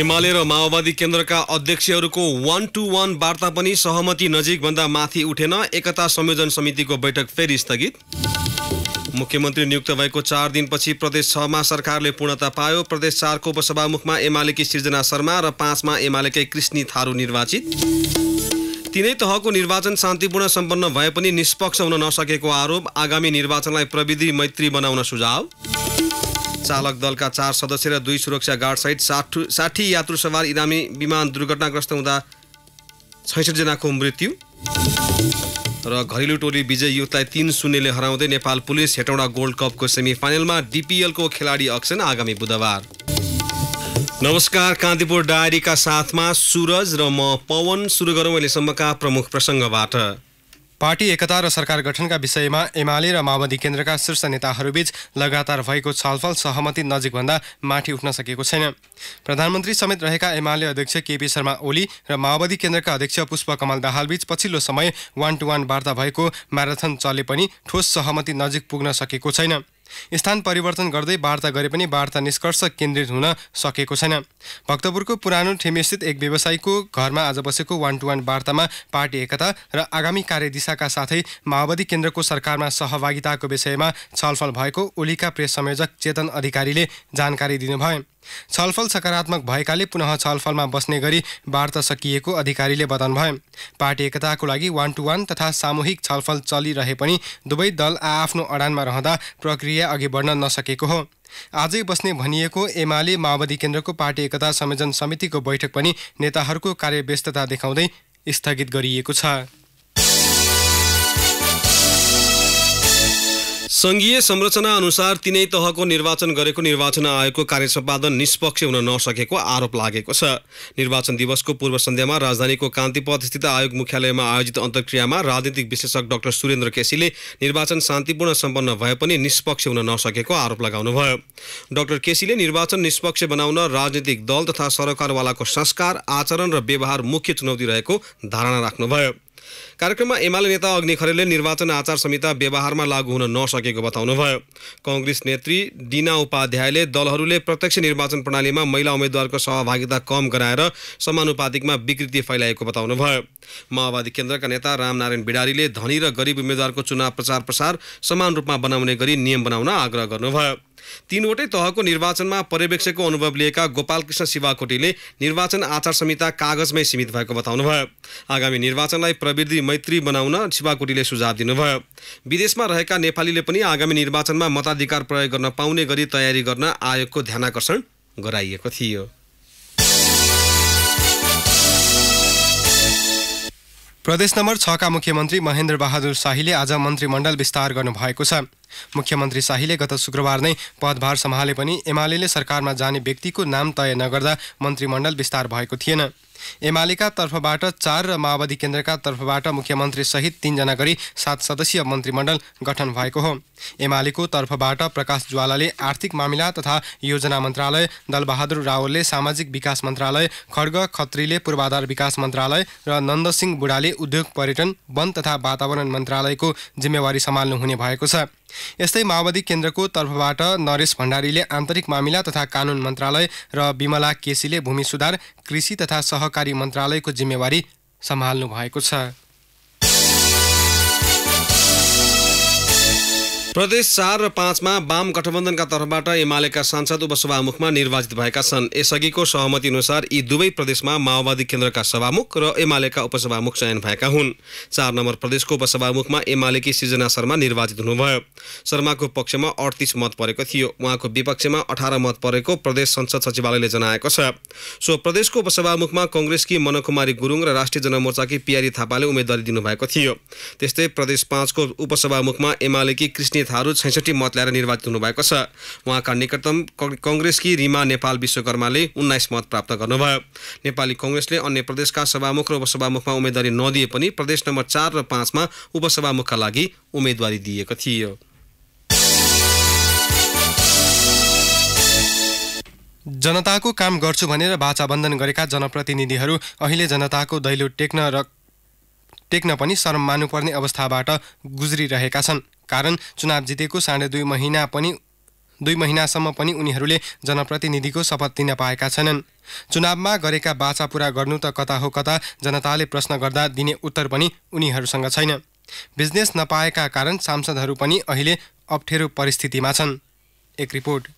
एमाले र माओवादी केन्द्रका अध्यक्षहरूको वान टू वान वार्ता पनि सहमति नजिकभन्दा माथि उठेन एकता संयोजन समितिको बैठक फेरि स्थगित मुख्यमन्त्री नियुक्त भएको चार दिनपछि प्रदेश छमा सरकारले पूर्णता पायो प्रदेश चारको उपसभामुखमा एमालेकी सृजना शर्मा र पाँचमा एमालेकै कृष्णी थारू निर्वाचित तिनै तहको निर्वाचन शान्तिपूर्ण सम्पन्न भए पनि निष्पक्ष हुन नसकेको आरोप आगामी निर्वाचनलाई प्रविधि मैत्री बनाउन सुझाव चालक दलका चार सदस्य र दुई सुरक्षा गार्डसहित साठ साठी यात्रु सवार इरामी विमान दुर्घटनाग्रस्त हुँदा छैसठजनाको मृत्यु र घरेलु टोली विजय युथलाई तिन शून्यले हराउँदै नेपाल पुलिस हेटौँडा गोल्ड कपको सेमिफाइनलमा डिपिएलको खेलाडी अक्सन आगामी बुधबार नमस्कार कान्तिपुर डायरीका साथमा सुरज र म पवन सुरु गरौँ अहिलेसम्मका प्रमुख प्रसङ्गबाट पार्टी एकता र सरकार गठनका विषयमा एमाले र माओवादी केन्द्रका शीर्ष नेताहरूबीच लगातार भएको छलफल सहमति नजिकभन्दा माथि उठ्न सकेको छैन प्रधानमन्त्री समेत रहेका एमाले अध्यक्ष केपी शर्मा ओली र माओवादी केन्द्रका अध्यक्ष पुष्पकमल कमल दाहालबीच पछिल्लो समय वान टु वान वार्ता भएको म्याराथन चले पनि ठोस सहमति नजिक पुग्न सकेको छैन स्थान परिवर्तन गर्दै वार्ता गरे पनि वार्ता निष्कर्ष केन्द्रित हुन सकेको छैन भक्तपुरको पुरानो ठेमीस्थित एक व्यवसायीको घरमा आज बसेको वान टू वान वार्तामा पार्टी एकता र आगामी कार्यदिशाका साथै माओवादी केन्द्रको सरकारमा सहभागिताको विषयमा छलफल भएको ओलीका प्रेस संयोजक चेतन अधिकारीले जानकारी दिनुभयो छलफल सकारात्मक भएकाले पुनः छलफलमा बस्ने गरी वार्ता सकिएको अधिकारीले बताउनुभयो पार्टी एकताको लागि वान टु वान तथा सामूहिक छलफल चलिरहे पनि दुवै दल आआफ्नो अडानमा रहँदा प्रक्रिया अघि बढ्न नसकेको हो आजै बस्ने भनिएको एमाले माओवादी केन्द्रको पार्टी एकता संयोजन समितिको बैठक पनि नेताहरूको कार्यव्यस्तता देखाउँदै स्थगित गरिएको छ संघीय संरचना अनुसार तिनै तहको निर्वाचन गरेको निर्वाचन आयोगको कार्य सम्पादन निष्पक्ष हुन नसकेको आरोप लागेको छ निर्वाचन दिवसको पूर्व सन्ध्यामा राजधानीको कान्तिपथस्थित आयोग मुख्यालयमा आयोजित अन्तर्क्रियामा राजनीतिक विश्लेषक डाक्टर सुरेन्द्र केसीले निर्वाचन शान्तिपूर्ण सम्पन्न भए पनि निष्पक्ष हुन नसकेको आरोप लगाउनुभयो डाक्टर केसीले निर्वाचन निष्पक्ष बनाउन राजनीतिक दल तथा सरकारवालाको संस्कार आचरण र व्यवहार मुख्य चुनौती रहेको धारणा राख्नुभयो कार्यक्रममा एमाले नेता अग्नि खरेलले निर्वाचन आचार संहिता व्यवहारमा लागू हुन नसकेको बताउनुभयो कङ्ग्रेस नेत्री दिना उपाध्यायले दलहरूले प्रत्यक्ष निर्वाचन प्रणालीमा महिला उम्मेद्वारको सहभागिता कम गराएर समानुपातिकमा विकृति फैलाएको बताउनुभयो माओवादी केन्द्रका नेता रामनारायण बिडारीले धनी र गरिब उम्मेद्वारको चुनाव प्रचार प्रसार समान रूपमा बनाउने गरी नियम बनाउन आग्रह गर्नुभयो तीनवटै तहको निर्वाचनमा पर्यवेक्षकको अनुभव लिएका गोपालकृष्ण शिवाकोटीले निर्वाचन आचार संहिता कागजमै सीमित भएको बताउनुभयो आगामी निर्वाचनलाई प्रविधि मैत्री बनाउन शिवाकोटीले सुझाव दिनुभयो विदेशमा रहेका नेपालीले पनि आगामी निर्वाचनमा मताधिकार प्रयोग गर्न पाउने गरी तयारी गर्न आयोगको ध्यानाकर्षण गराइएको थियो प्रदेश नम्बर छका मुख्यमन्त्री महेन्द्र बहादुर शाहीले आज मन्त्रीमण्डल विस्तार गर्नुभएको छ मुख्यमन्त्री शाहीले गत शुक्रबार नै पदभार सम्हाले पनि एमाले सरकारमा जाने व्यक्तिको नाम तय नगर्दा मन्त्रीमण्डल विस्तार भएको थिएन एमालेका तर्फबाट चार र माओवादी केन्द्रका तर्फबाट मुख्यमन्त्री सहित तीनजना गरी सात सदस्यीय मन्त्रीमण्डल गठन भएको हो एमालेको तर्फबाट प्रकाश ज्वालाले आर्थिक मामिला तथा योजना मन्त्रालय दलबहादुर रावलले सामाजिक विकास मन्त्रालय खड्ग खत्रीले पूर्वाधार विकास मन्त्रालय र नन्दसिंह बुढाले उद्योग पर्यटन वन तथा वातावरण मन्त्रालयको जिम्मेवारी सम्हाल्नु हुने भएको छ यस्तै माओवादी केन्द्रको तर्फबाट नरेश भण्डारीले आन्तरिक मामिला तथा कानुन मन्त्रालय र विमला केसीले भूमि सुधार कृषि तथा सहकारी मन्त्रालयको जिम्मेवारी सम्हाल्नु भएको छ प्रदेश चार र पाँचमा वाम गठबन्धनका तर्फबाट एमालेका सांसद उपसभामुखमा निर्वाचित भएका छन् यसअघिको सहमति अनुसार यी दुवै प्रदेशमा माओवादी केन्द्रका सभामुख र एमालेका उपसभामुख चयन भएका हुन् चार नम्बर प्रदेशको उपसभामुखमा एमालेकी सृजना शर्मा निर्वाचित हुनुभयो शर्माको पक्षमा अडतिस मत परेको थियो उहाँको विपक्षमा अठार मत परेको प्रदेश संसद सचिवालयले जनाएको छ सो प्रदेशको उपसभामुखमा कङ्ग्रेसकी मनकुमारी गुरुङ र राष्ट्रिय जनमोर्चाकी पियारी थापाले उम्मेदवारी दिनुभएको थियो त्यस्तै प्रदेश पाँचको उपसभामुखमा एमालेकी कृष्ण नेताहरू छैसठी मत ल्याएर निर्वाचित हुनुभएको छ उहाँका निकटतम कङ्ग्रेसकी रिमा नेपाल विश्वकर्माले उन्नाइस मत प्राप्त गर्नुभयो नेपाली कङ्ग्रेसले अन्य प्रदेशका सभामुख र उपसभामुखमा उम्मेदवारी नदिए पनि प्रदेश नम्बर चार र पाँचमा उपसभामुखका लागि उम्मेदवारी दिएको थियो जनताको काम गर्छु भनेर वाचाबन्धन गरेका जनप्रतिनिधिहरू अहिले जनताको दैलो टेक्न र टेक्न पनि शरम मान्नुपर्ने अवस्थाबाट गुज्रिरहेका छन् कारण चुनाव जितेको साढे दुई महिना पनि दुई महिनासम्म पनि उनीहरूले जनप्रतिनिधिको शपथ दिन पाएका छैनन् चुनावमा गरेका बाचा पुरा गर्नु त कता हो कता जनताले प्रश्न गर्दा दिने उत्तर पनि उनीहरूसँग छैन बिजनेस नपाएका कारण सांसदहरू पनि अहिले अप्ठ्यारो परिस्थितिमा छन् एक रिपोर्ट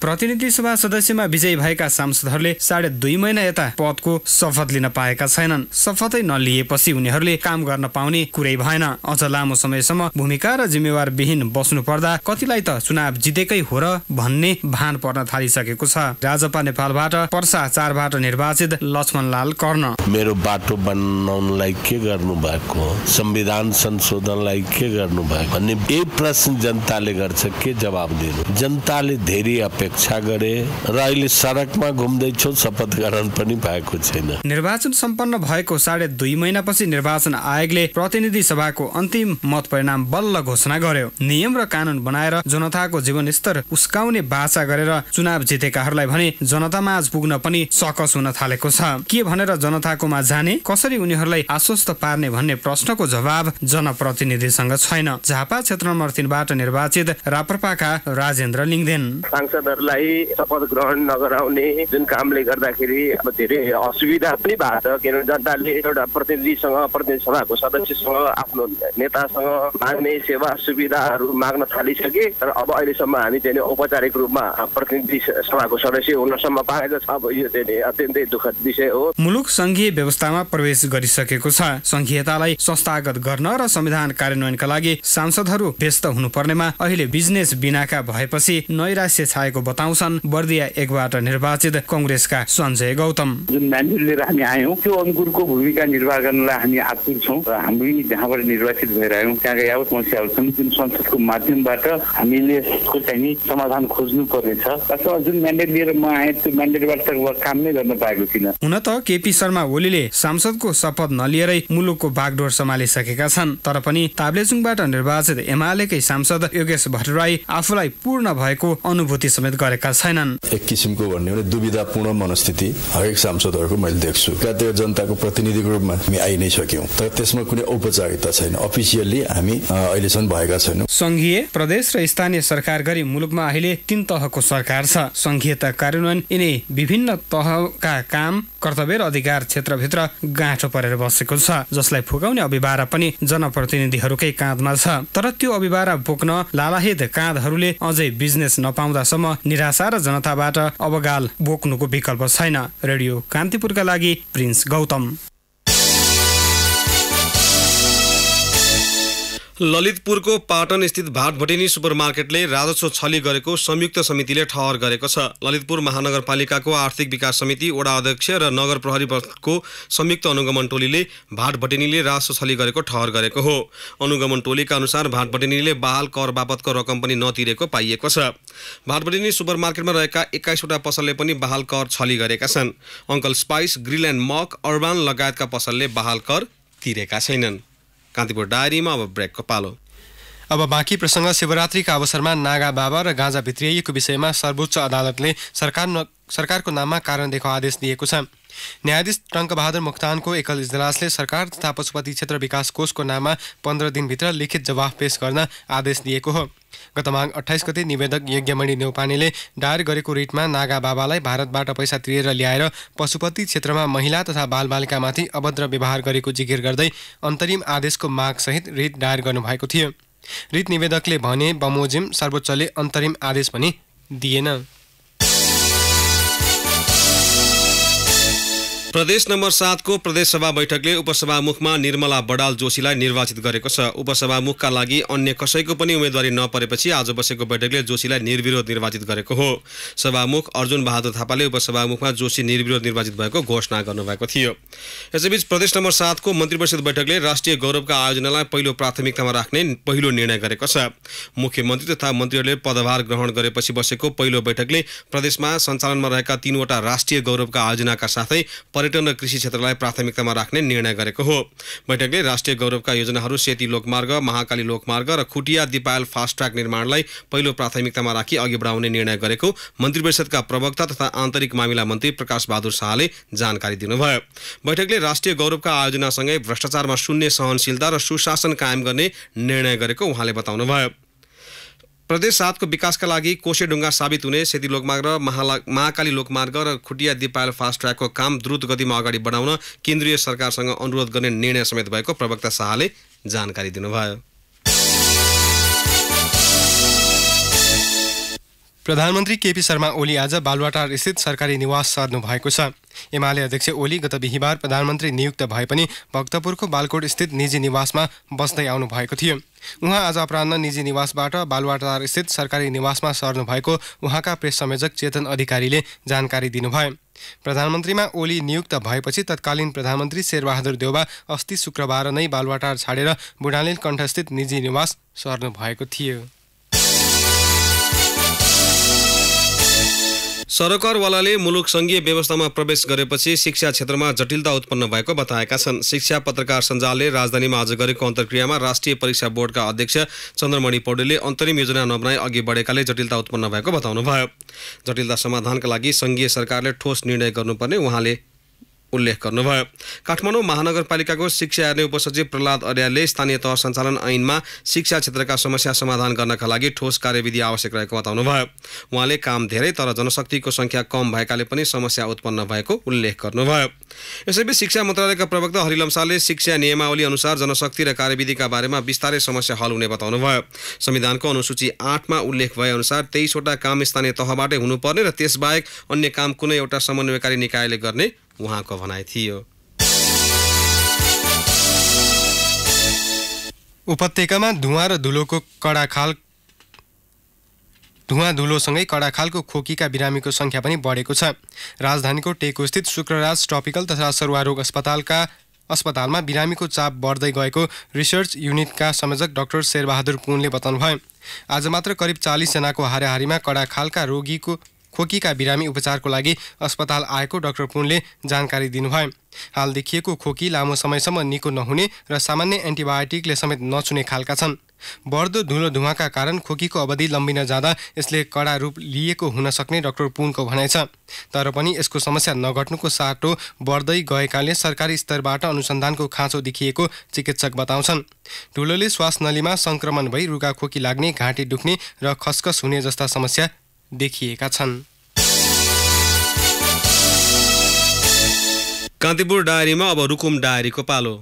प्रतिनिधि सभा सदस्यमा विजयी भएका सांसदहरूले साढे दुई महिना यता पदको शपथ लिन पाएका छैनन् शपथै नलिएपछि उनीहरूले काम गर्न पाउने कुरै भएन अझ लामो समयसम्म भूमिका र जिम्मेवार विहीन बस्नु पर्दा कतिलाई त चुनाव जितेकै हो र भन्ने भान पर्न थालिसकेको छ राजपा नेपालबाट पर्सा चारबाट निर्वाचित लक्ष्मण लाल कर्ण मेरो बाटो बनाउनलाई के गर्नु भएको संविधान संशोधनलाई के गर्नु भएको भन्ने प्रश्न जनताले गर्छ के जवाब दिनु जनताले धेरै अपेक्षा गरे र अहिले सडकमा घुम्दैछु शपथ ग्रहण पनि भएको छैन निर्वाचन सम्पन्न भएको साढे दुई महिनापछि निर्वाचन आयोगले प्रतिनिधि सभाको अन्तिम मत परिणाम बल्ल घोषणा गर्यो नियम र कानुन बनाएर जनताको जीवन स्तर उस्काउने बाचा गरेर चुनाव जितेकाहरूलाई भने जनतामा आज पुग्न पनि सकस हुन थालेको छ के भनेर जनताकोमा जाने कसरी उनीहरूलाई आश्वस्त पार्ने भन्ने प्रश्नको जवाब जनप्रतिनिधिसँग छैन झापा क्षेत्र नम्बर तिनबाट निर्वाचित राप्रपाका राजेन्द्र लिङ्गदेन सांसद लाई शपथ ग्रहण नगराउने जुन कामले गर्दाखेरि अब धेरै असुविधा पनि भएको छ किनभने जनताले एउटा प्रतिनिधिसँग प्रतिनिधि सभाको सदस्यसँग आफ्नो नेतासँग माग्ने सेवा सुविधाहरू माग्न थालिसके तर अब अहिलेसम्म हामी चाहिँ औपचारिक रूपमा प्रतिनिधि सभाको सदस्य हुनसम्म पाएको छ अब यो चाहिँ अत्यन्तै दुःखद विषय हो मुलुक सङ्घीय व्यवस्थामा प्रवेश गरिसकेको छ संघीयतालाई संस्थागत गर्न र संविधान कार्यान्वयनका लागि सांसदहरू व्यस्त हुनुपर्नेमा अहिले बिजनेस बिनाका भएपछि नैराश्य छाएको बताउँछन् बर्दिया एकबाट निर्वाचित कङ्ग्रेसका सञ्जय गौतम जुन म्यान्डेट लिएर हामी आयौँ त्यो अनुकूलको भूमिका निर्वाह गर्नलाई हामी आतुर छौँ र हामी जहाँबाट निर्वाचित भएर आयौँ त्यहाँका यावत समस्याहरू छन् जुन संसदको माध्यमबाट हामीले यसको चाहिँ समाधान खोज्नु पर्नेछ अथवा जुन म्यान्डेट लिएर म आएँ त्यो म्यान्डेटबाट काम नै गर्न पाएको छैन हुन त केपी शर्मा ओलीले सांसदको शपथ नलिएरै मुलुकको बागडोर सम्हालिसकेका छन् तर पनि ताब्लेचुङबाट निर्वाचित एमालेकै सांसद योगेश भट्टराई आफूलाई पूर्ण भएको अनुभूति समेत गरेका छैनन् एक किसिमको भन्ने भने दुविधापूर्ण मनस्थिति हरेक सांसदहरूको मैले देख्छु त्यो जनताको प्रतिनिधिको रूपमा हामी आइ नै सक्यौँ तर त्यसमा कुनै औपचारिकता छैन अफिसियल्ली हामी अहिलेसम्म भएका छैनौँ संघीय प्रदेश र स्थानीय सरकार गरी मुलुकमा अहिले तीन तहको सरकार छ संघीयता कार्यान्वयन यिनै विभिन्न तहका काम कर्तव्य र अधिकार क्षेत्रभित्र गाँठो परेर बसेको छ जसलाई फुकाउने अभिवारा पनि जनप्रतिनिधिहरूकै काँधमा छ तर त्यो अभिवारा बोक्न लालाहित काँधहरूले अझै बिजनेस नपाउँदासम्म निराशा र जनताबाट अवगाल बोक्नुको विकल्प छैन रेडियो कान्तिपुरका लागि प्रिन्स गौतम ललितपुरको पाटनस्थित भाटभटेनी सुपर मार्केटले राजस्व छली गरेको संयुक्त समितिले ठहर गरेको छ ललितपुर महानगरपालिकाको आर्थिक विकास समिति वडा अध्यक्ष र नगर प्रहरीको संयुक्त अनुगमन टोलीले भाटभटेनीले राजस्व छली गरेको ठहर गरेको हो अनुगमन टोलीका अनुसार भाटभटेनीले बहाल कर बापतको रकम पनि नतिरेको पाइएको छ भाटभटेनी सुपर मार्केटमा रहेका एक्काइसवटा पसलले पनि बहाल कर छली गरेका छन् अङ्कल स्पाइस ग्रिल एन्ड मक अर्बान लगायतका पसलले बहाल कर तिरेका छैनन् कान्तिपुर डायरीमा अब ब्रेकको पालो अब बाँकी प्रसङ्ग शिवरात्रिका अवसरमा नागा बाबा र गाँजा भित्रिएको विषयमा सर्वोच्च अदालतले सरकार सरकारको नाममा कारण देखो आदेश दिएको छ न्यायाधीश टङ्कबहादुर मोक्तानको एकल इजलासले सरकार तथा पशुपति क्षेत्र विकास कोषको नाममा पन्ध्र दिनभित्र लिखित जवाफ पेश गर्न आदेश दिएको हो गत माघ अठाइस गते निवेदक यज्ञमणि नेौपानेले दायर गरेको रिटमा नागा बाबालाई भारतबाट पैसा तिरेर ल्याएर पशुपति क्षेत्रमा महिला तथा बालबालिकामाथि अभद्र व्यवहार गरेको जिकिर गर्दै अन्तरिम आदेशको मागसहित रिट दायर गर्नुभएको थियो रिट निवेदकले भने बमोजिम सर्वोच्चले अन्तरिम आदेश पनि दिएन प्रदेश नम्बर सातको प्रदेशसभा बैठकले उपसभामुखमा निर्मला बडाल जोशीलाई निर्वाचित गरेको छ उपसभामुखका लागि अन्य कसैको पनि उम्मेदवारी नपरेपछि आज बसेको बैठकले जोशीलाई निर्विरोध निर्वाचित गरेको हो सभामुख अर्जुन बहादुर थापाले उपसभामुखमा जोशी निर्विरोध निर्वाचित भएको घोषणा गर्नुभएको थियो यसैबीच प्रदेश नम्बर सातको मन्त्री परिषद बैठकले राष्ट्रिय गौरवका आयोजनालाई पहिलो प्राथमिकतामा राख्ने पहिलो निर्णय गरेको छ मुख्यमन्त्री तथा मन्त्रीहरूले पदभार ग्रहण गरेपछि बसेको पहिलो बैठकले प्रदेशमा सञ्चालनमा रहेका तीनवटा राष्ट्रिय गौरवका आयोजनाका साथै पर्यटन र कृषि क्षेत्रलाई प्राथमिकतामा राख्ने निर्णय गरेको हो बैठकले राष्ट्रिय गौरवका योजनाहरू सेती लोकमार्ग महाकाली लोकमार्ग र खुटिया दिपायल फास्ट ट्र्याक निर्माणलाई पहिलो प्राथमिकतामा राखी अघि बढाउने निर्णय गरेको मन्त्री परिषदका प्रवक्ता तथा आन्तरिक मामिला मन्त्री प्रकाश बहादुर शाहले जानकारी दिनुभयो बैठकले राष्ट्रिय गौरवका आयोजनासँगै भ्रष्टाचारमा शून्य सहनशीलता र सुशासन कायम गर्ने निर्णय गरेको उहाँले बताउनुभयो प्रदेश सातको विकासका लागि कोसेढुङ्गा साबित हुने सेती लोकमार्ग र महाला महाकाली लोकमार्ग र खुटिया दिपायल फास्ट ट्र्याकको काम द्रुत गतिमा अगाडि बढाउन केन्द्रीय सरकारसँग अनुरोध गर्ने निर्णय समेत भएको प्रवक्ता शाहले जानकारी दिनुभयो प्रधानमन्त्री केपी शर्मा ओली आज बालुवाटार स्थित सरकारी निवास सर्नु भएको छ एमाले अध्यक्ष ओली गत बिहिबार प्रधानमन्त्री नियुक्त भए पनि भक्तपुरको बालकोट स्थित निजी निवासमा बस्दै आउनु भएको थियो उहाँ आज अपरान्न निजी निवासबाट बालुवाटार स्थित सरकारी निवासमा सर्नु भएको उहाँका प्रेस संयोजक चेतन अधिकारीले जानकारी दिनुभयो प्रधानमन्त्रीमा ओली नियुक्त भएपछि तत्कालीन प्रधानमन्त्री शेरबहादुर देवबा अस्ति शुक्रबार नै बालुवाटार छाडेर बुढालेल कण्ठस्थित निजी निवास सर्नु भएको थियो सरकारवालाले मुलुक सङ्घीय व्यवस्थामा प्रवेश गरेपछि शिक्षा क्षेत्रमा जटिलता उत्पन्न भएको बताएका छन् शिक्षा पत्रकार सञ्जालले राजधानीमा आज गरेको अन्तर्क्रियामा राष्ट्रिय परीक्षा बोर्डका अध्यक्ष चन्द्रमणि पौडेलले अन्तरिम योजना नबनाई अघि बढेकाले जटिलता उत्पन्न भएको बताउनुभयो जटिलता समाधानका लागि सङ्घीय सरकारले ठोस निर्णय गर्नुपर्ने उहाँले उल्लेख गर्नुभयो काठमाडौँ महानगरपालिकाको शिक्षा हेर्ने उपसचिव प्रहलाद अर्यालले स्थानीय तह सञ्चालन ऐनमा शिक्षा क्षेत्रका समस्या समाधान गर्नका लागि ठोस कार्यविधि आवश्यक रहेको बताउनुभयो उहाँले काम धेरै तर जनशक्तिको सङ्ख्या कम भएकाले पनि समस्या उत्पन्न भएको उल्लेख गर्नुभयो यसैबीच शिक्षा मन्त्रालयका प्रवक्ता हरिलम्साले शिक्षा नियमावली अनुसार जनशक्ति र कार्यविधिका बारेमा बिस्तारै समस्या हल हुने बताउनुभयो संविधानको अनुसूची आठमा उल्लेख भए अनुसार तेइसवटा काम स्थानीय तहबाटै हुनुपर्ने र त्यसबाहेक अन्य काम कुनै एउटा समन्वयकारी निकायले गर्ने उहाँको भनाइ थियो उपत्यकामा धुवा र धुलोको कडा खाल धुवा धुलोसँगै कडाखालको खोकीका बिरामीको सङ्ख्या पनि बढेको छ राजधानीको टेकुस्थित शुक्रराज ट्रपिकल तथा सरुवारोग अस्पतालका अस्पतालमा बिरामीको चाप बढ्दै गएको रिसर्च युनिटका संयोजक डाक्टर शेरबहादुर पुनले बताउनुभयो आज मात्र करिब चालिसजनाको हाराहारीमा कडाखालका रोगीको खोकीका बिरामी उपचारको लागि अस्पताल आएको डाक्टर पुनले जानकारी दिनुभयो हाल देखिएको खोकी लामो समयसम्म निको नहुने र सामान्य एन्टिबायोटिकले समेत नछुने खालका छन् बढ्दो धुलो धुवाका कारण खोकीको अवधि लम्बिन जाँदा यसले कडा रूप लिएको हुन सक्ने डाक्टर पुनको भनाइ छ तर पनि यसको समस्या नघट्नुको साटो बढ्दै गएकाले सरकारी स्तरबाट अनुसन्धानको खाँचो देखिएको चिकित्सक बताउँछन् धुलोले श्वास नलीमा सङ्क्रमण भई रुगा खोकी लाग्ने घाँटी दुख्ने र खसखस हुने जस्ता समस्या देखिएका छन् कान्तिपुर डायरीमा अब रुकुम डायरीको पालो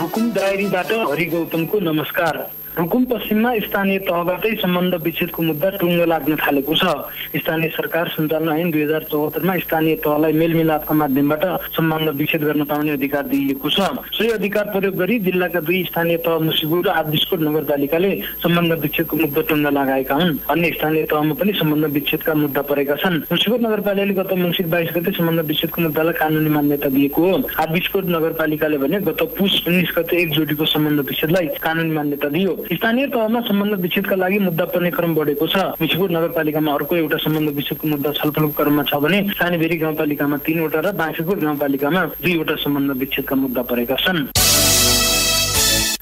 रुकुम डायरीबाट हरि गौतमको नमस्कार रुकुम पश्चिममा स्थानीय तहबाटै सम्बन्ध विच्छेदको मुद्दा टुङ्ग लाग्न थालेको छ स्थानीय सरकार सञ्चालन ऐन दुई हजार चौहत्तरमा स्थानीय तहलाई मेलमिलापका माध्यमबाट सम्बन्ध विच्छेद गर्न पाउने अधिकार दिइएको छ सोही अधिकार प्रयोग गरी जिल्लाका दुई स्थानीय तह मुसिबु र आदिस्कोट नगरपालिकाले सम्बन्ध विच्छेदको मुद्दा टुङ्ग लगाएका हुन् अन्य स्थानीय तहमा पनि सम्बन्ध विच्छेदका मुद्दा परेका छन् मुसिबुट नगरपालिकाले गत मङ्सिर बाइस गते सम्बन्ध विच्छेदको मुद्दालाई कानुनी मान्यता दिएको हो आदिस्कोट नगरपालिकाले भने गत पुस उन्नाइस गते एक जोडीको सम्बन्ध विच्छेदलाई कानुनी मान्यता दियो स्थानीय तहमा सम्बन्ध विच्छेदका लागि मुद्दा पर्ने क्रम बढेको छ मिसपुर नगरपालिकामा अर्को एउटा सम्बन्ध विच्छेदको मुद्दा छलफलको क्रममा छ भने सानीभेरी गाउँपालिकामा तीनवटा र बाँकीपुर गाउँपालिकामा दुईवटा सम्बन्ध विच्छेदका मुद्दा परेका छन्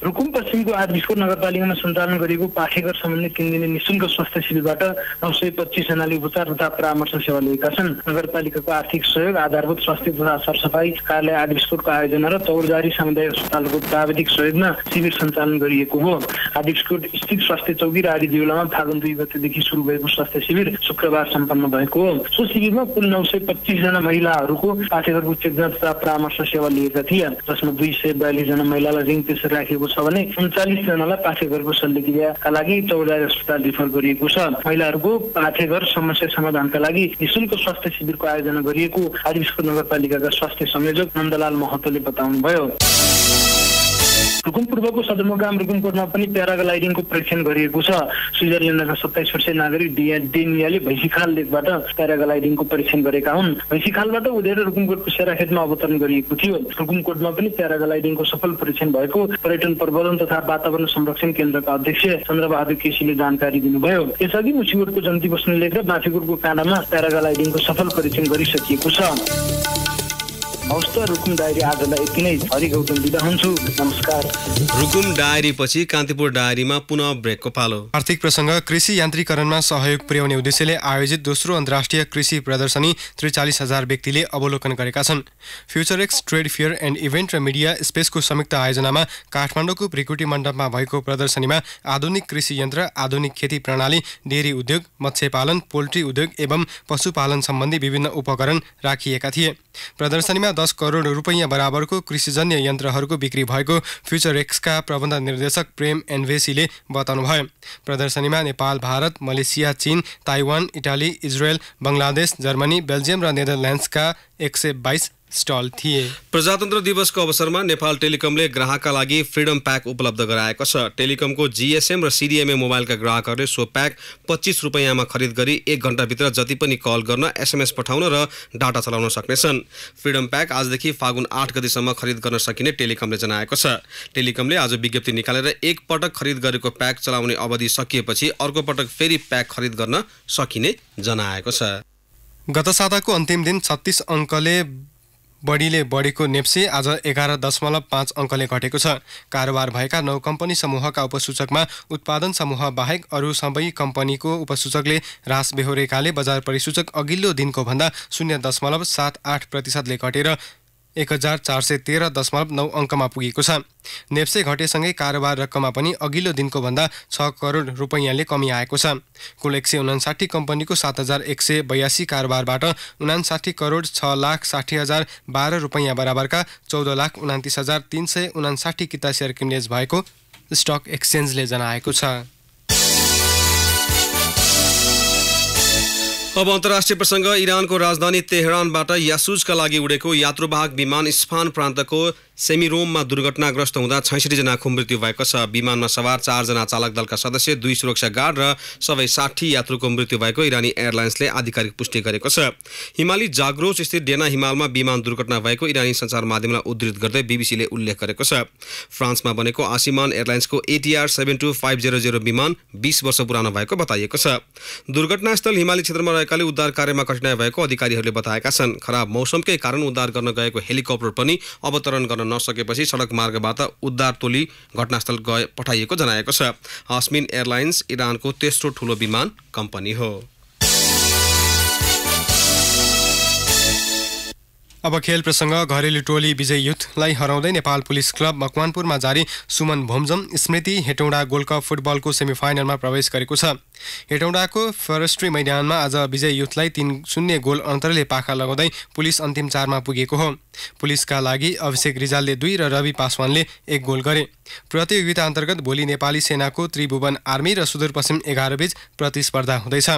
रुकुम पश्चिमको आदिसपुर नगरपालिकामा सञ्चालन गरिएको पाठेघर सम्बन्धी तिन दिने निशुल्क स्वास्थ्य शिविरबाट नौ सय पच्चिसजनाले उपचार तथा परामर्श सेवा लिएका छन् नगरपालिकाको आर्थिक सहयोग आधारभूत स्वास्थ्य तथा सरसफाई कार्यालय आदिसपुरको आयोजना र चौरजारी सामुदायिक अस्पतालको प्राविधिक सहयोगमा शिविर सञ्चालन गरिएको हो आदिसपुर स्थित स्वास्थ्य चौकी र आदि जिउलामा फागुन दुई गतेदेखि सुरु भएको स्वास्थ्य शिविर शुक्रबार सम्पन्न भएको हो सो शिविरमा कुल नौ सय पच्चिसजना महिलाहरूको पाठेघरको चेकजाँच तथा परामर्श सेवा लिएका थिए जसमा दुई सय बयालिसजना महिलालाई रिङ प्रेसर राखिएको छ भने उन्चालिसजनालाई पाठ्यघर शल्यक्रियाका लागि चौधारी अस्पताल रिफर गरिएको छ महिलाहरूको पाठ्यघर समस्या समाधानका लागि निशुल्क स्वास्थ्य शिविरको आयोजना गरिएको आदिविश्व नगरपालिकाका स्वास्थ्य संयोजक नन्दलाल महतोले बताउनुभयो रुकुम पूर्वको सदरमुकाम रुकुमकोटमा पनि प्याराग्लाइडिङको परीक्षण गरिएको छ स्विजरल्यान्डका सत्ताइस वर्षीय नागरिक डेनियाले भैँसीखाल लेकबाट प्याराग्लाइडिङको परीक्षण गरेका हुन् भैँसीखालबाट उदेर रुकुमकोटको सेराखेतमा अवतरण गरिएको थियो रुकुमकोटमा पनि प्याराग्लाइडिङको सफल परीक्षण भएको पर्यटन प्रबन्धन तथा वातावरण संरक्षण केन्द्रका अध्यक्ष चन्द्रबहादुर केसीले जानकारी दिनुभयो यसअघि मुसिकोटको जन्ती बस्ने लेख र बाँचीकोटको काँडामा प्याराग्लाइडिङको सफल परीक्षण गरिसकिएको छ रुकुम डायरी कान्तिपुर डायरीमा पुनः ब्रेकको पालो आर्थिक प्रसङ्ग कृषि यान्त्रीकरणमा सहयोग पुर्याउने उद्देश्यले आयोजित दोस्रो अन्तर्राष्ट्रिय कृषि प्रदर्शनी त्रिचालिस हजार व्यक्तिले अवलोकन गरेका छन् future X trade fair and event र मिडिया स्पेसको संयुक्त आयोजनामा काठमाडौँको प्रिकुटी मण्डपमा भएको प्रदर्शनीमा आधुनिक कृषि यन्त्र आधुनिक खेती प्रणाली डेरी उद्योग मत्स्यपालन पोल्ट्री उद्योग एवं पशुपालन सम्बन्धी विभिन्न उपकरण राखिएका थिए प्रदर्शनीमा दस करोड रुपैयाँ बराबरको कृषिजन्य यन्त्रहरूको बिक्री भएको फ्युचर एक्सका प्रबन्ध निर्देशक प्रेम एन्भेसीले बताउनुभयो प्रदर्शनीमा नेपाल भारत मलेसिया चीन Taiwan Italy Israel Bangladesh Germany Belgium र नेदरल्यान्ड्सका एक सय बाइस स्टल थिए प्रजातन्त्र दिवसको अवसरमा नेपाल टेलिकमले ग्राहकका लागि फ्रिडम प्याक उपलब्ध गराएको छ टेलिकमको जिएसएम र सिडिएमए मोबाइलका ग्राहकहरूले सो प्याक पच्चिस रुपियाँमा खरिद गरी एक घन्टाभित्र जति पनि कल गर्न एसएमएस पठाउन र डाटा चलाउन सक्नेछन् फ्रिडम प्याक आजदेखि फागुन आठ गतिसम्म खरिद गर्न सकिने टेलिकमले जनाएको छ टेलिकमले आज विज्ञप्ति निकालेर एक पटक खरिद गरेको प्याक चलाउने अवधि सकिएपछि अर्को पटक फेरि प्याक खरिद गर्न सकिने जनाएको छ गत साताको अन्तिम दिन छत्तिस अङ्कले बढीले बढेको नेप्से आज एघार दशमलव पाँच अङ्कले घटेको छ कारोबार भएका नौ कम्पनी समूहका उपसूचकमा उत्पादन समूह बाहेक अरू सबै कम्पनीको उपसूचकले ह्रास बेहोरेकाले बजार परिसूचक अघिल्लो दिनको भन्दा शून्य दशमलव सात आठ प्रतिशतले घटेर एक हजार चार सय तेह्र दशमलव नौ अङ्कमा पुगेको छ नेप्से घटेसँगै कारोबार रकममा पनि अघिल्लो दिनको भन्दा छ करोड रुपैयाँले कमी आएको छ कुल एक सय उनासाठी कम्पनीको सात हजार एक सय बयासी कारोबारबाट उनासाठी करोड छ लाख साठी हजार बाह्र रुपैयाँ बराबरका चौध लाख उनातिस हजार तिन सय उनासाठी किता सेयर किनबेच भएको स्टक एक्सचेन्जले जनाएको छ अब अन्तर्राष्ट्रिय प्रसङ्ग इरानको राजधानी तेहरानबाट यासुजका लागि उडेको यात्रुवाहक विमान इस्फान प्रान्तको सेमी रोममा दुर्घटनाग्रस्त हुँदा जनाको मृत्यु भएको छ विमानमा सवार चारजना चालक दलका सदस्य दुई सुरक्षा गार्ड र सबै साठी यात्रुको मृत्यु भएको इरानी एयरलाइन्सले आधिकारिक पुष्टि गरेको छ हिमाली जाग्रोस स्थित डेना हिमालमा विमान दुर्घटना भएको इरानी सञ्चार माध्यमलाई उद्धृत गर्दै बिबिसीले उल्लेख गरेको छ फ्रान्समा बनेको आसिमान एयरलाइन्सको ATR seven two five zero zero विमान बिस वर्ष पुरानो भएको बताइएको छ दुर्घटनास्थल हिमाली क्षेत्रमा रहेकाले उद्धार कार्यमा कठिनाई भएको अधिकारीहरूले बताएका छन् खराब मौसमकै कारण उद्धार गर्न गएको हेलिकप्टर पनि अवतरण गर्न गर्न नसकेपछि सडक मार्गबाट उद्धार टोली घटनास्थल गए पठाइएको जनाएको छ अस्मिन एयरलाइन्स इरानको तेस्रो ठुलो विमान कम्पनी हो अब खेल प्रसङ्ग घरेलु टोली विजय युथलाई हराउँदै नेपाल पुलिस क्लब मकवानपुरमा जारी सुमन भोमजम स्मृति हेटौँडा गोल्ड कप फुटबलको सेमिफाइनलमा प्रवेश गरेको छ हेटौँडाको फरेस्ट्री मैदानमा आज विजय युथलाई तिन शून्य गोल अन्तरले पाखा लगाउँदै पुलिस अन्तिम चारमा पुगेको हो पुलिसका लागि अभिषेक रिजालले दुई र रवि पासवानले एक गोल गरे प्रतियोगिता अन्तर्गत भोलि नेपाली सेनाको त्रिभुवन आर्मी र सुदूरपश्चिम एघारबीच प्रतिस्पर्धा हुँदैछ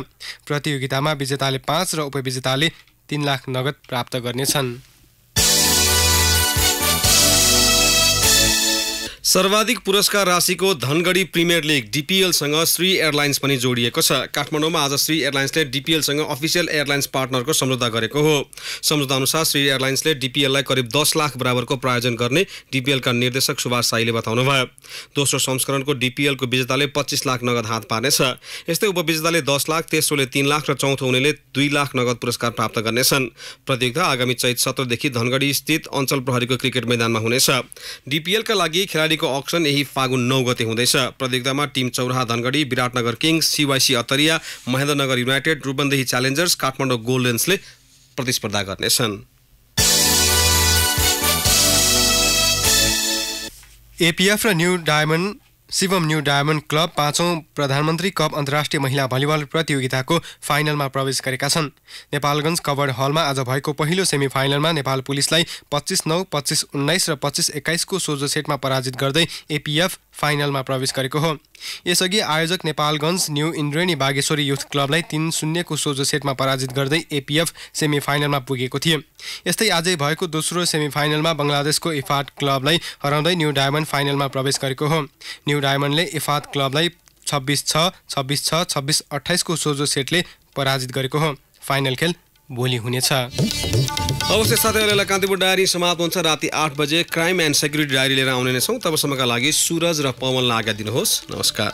प्रतियोगितामा विजेताले पाँच र उपविजेताले तीन लाख नगद प्राप्त गर्नेछन् सर्वाधिक पुरस्कार राशिको धनगढी प्रिमियर लिग डिपिएलसँग श्री एयरलाइन्स पनि जोडिएको छ काठमाडौँमा आज श्री एयरलाइन्सले डिपिएलसँग अफिसियल एयरलाइन्स पार्टनरको सम्झौता गरेको हो सम्झौता अनुसार श्री एयरलाइन्सले डिपिएललाई करिब दस लाख बराबरको प्रायोजन गर्ने डिपिएलका निर्देशक सुभाष साईले बताउनुभयो दोस्रो संस्करणको डिपिएलको विजेताले पच्चिस लाख नगद हात पार्नेछ यस्तै उपविजेताले दस लाख तेस्रोले तीन लाख र चौथो हुनेले दुई लाख नगद पुरस्कार प्राप्त गर्नेछन् प्रतियोगिता आगामी चैत सत्रदेखि धनगढी स्थित अञ्चल प्रहरीको क्रिकेट मैदानमा हुनेछ डिपिएलका लागि खेलाडी खेलाडीको अक्सन यही फागुन नौ गते हुँदैछ प्रतियोगितामा टिम चौराहा धनगढी विराटनगर किङ्स सिवाइसी अतरिया महेन्द्रनगर युनाइटेड रूपन्देही च्यालेन्जर्स काठमाडौँ गोल्डेन्सले प्रतिस्पर्धा गर्नेछन् एपिएफ र new diamond Shivam new diamond club पाँचौँ प्रधानमन्त्री कप अन्तर्राष्ट्रिय महिला भलिबल प्रतियोगिताको फाइनलमा प्रवेश गरेका छन् नेपालगञ्ज कवर्ड हलमा आज भएको पहिलो सेमी फाइनलमा नेपाल पुलिसलाई पच्चिस नौ पच्चिस उन्नाइस र पच्चिस एक्काइसको सोझो सेटमा पराजित गर्दै एपिएफ फाइनलमा प्रवेश गरेको हो यसअघि आयोजक नेपालगञ्ज न्यू इन्द्रेणी बागेश्वरी युथ क्लबलाई तिन शून्यको सोझो सेटमा पराजित गर्दै एपिएफ सेमी फाइनलमा पुगेको थिए यस्तै आजै भएको दोस्रो सेमी फाइनलमा बङ्गलादेशको इफाट क्लबलाई हराउँदै न्यू डायमन्ड फाइनलमा प्रवेश गरेको हो न्यू डायमन्डले इफात क्लबलाई छब्बिस छ छब्बिस छ छब्बिस अठाइसको सोझो सेटले पराजित गरेको हो फाइनल खेल भोलि हुनेछ अवश्य साथीहरूलाई कान्तिपुर डायरी समाप्त हुन्छ राति आठ बजे क्राइम एन्ड सेक्युरिटी डायरी लिएर आउने नै छौँ तबसम्मका लागि सुरज र पवनलाई आज्ञा दिनुहोस् नमस्कार